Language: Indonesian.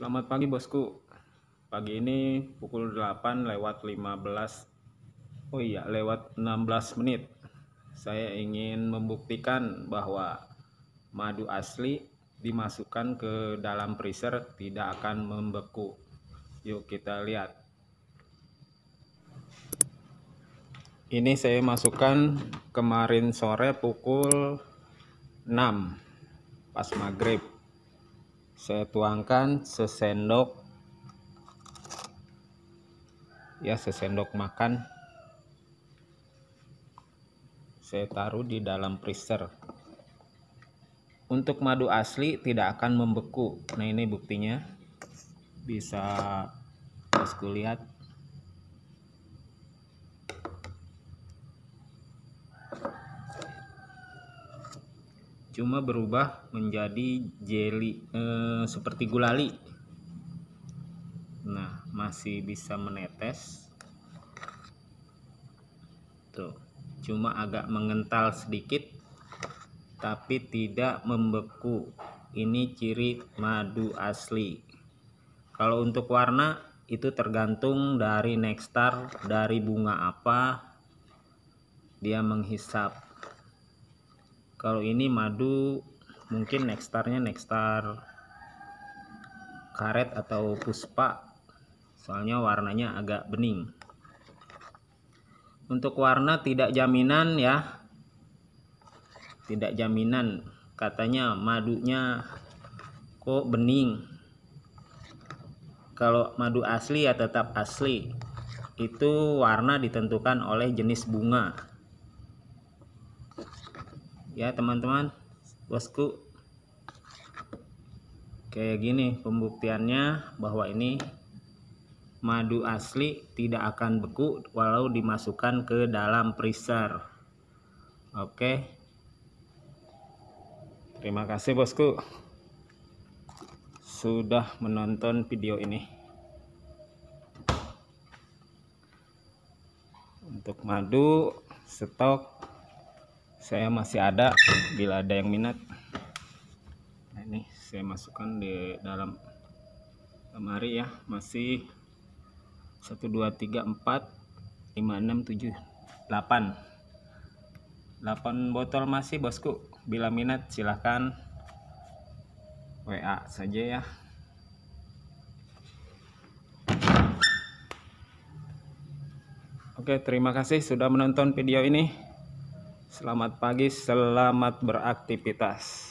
Selamat pagi bosku. Pagi ini pukul 8 lewat 15 Oh iya, lewat 16 menit. Saya ingin membuktikan bahwa madu asli dimasukkan ke dalam freezer tidak akan membeku. Yuk kita lihat. Ini saya masukkan kemarin sore pukul 6 pas maghrib saya tuangkan sesendok ya sesendok makan saya taruh di dalam freezer untuk madu asli tidak akan membeku nah ini buktinya bisa bosku lihat cuma berubah menjadi jelly eh, seperti gulali nah masih bisa menetes tuh cuma agak mengental sedikit tapi tidak membeku ini ciri madu asli kalau untuk warna itu tergantung dari nextar dari bunga apa dia menghisap kalau ini madu mungkin nextarnya nextar karet atau puspa soalnya warnanya agak bening untuk warna tidak jaminan ya tidak jaminan katanya madunya kok bening kalau madu asli ya tetap asli itu warna ditentukan oleh jenis bunga ya teman-teman bosku kayak gini pembuktiannya bahwa ini madu asli tidak akan beku walau dimasukkan ke dalam freezer oke terima kasih bosku sudah menonton video ini untuk madu stok saya masih ada bila ada yang minat nah, ini saya masukkan di dalam lemari ya masih 1 2 3 4 5 6 7 8 8 botol masih bosku bila minat silahkan WA saja ya Oke, terima kasih sudah menonton video ini. Selamat pagi, selamat beraktivitas.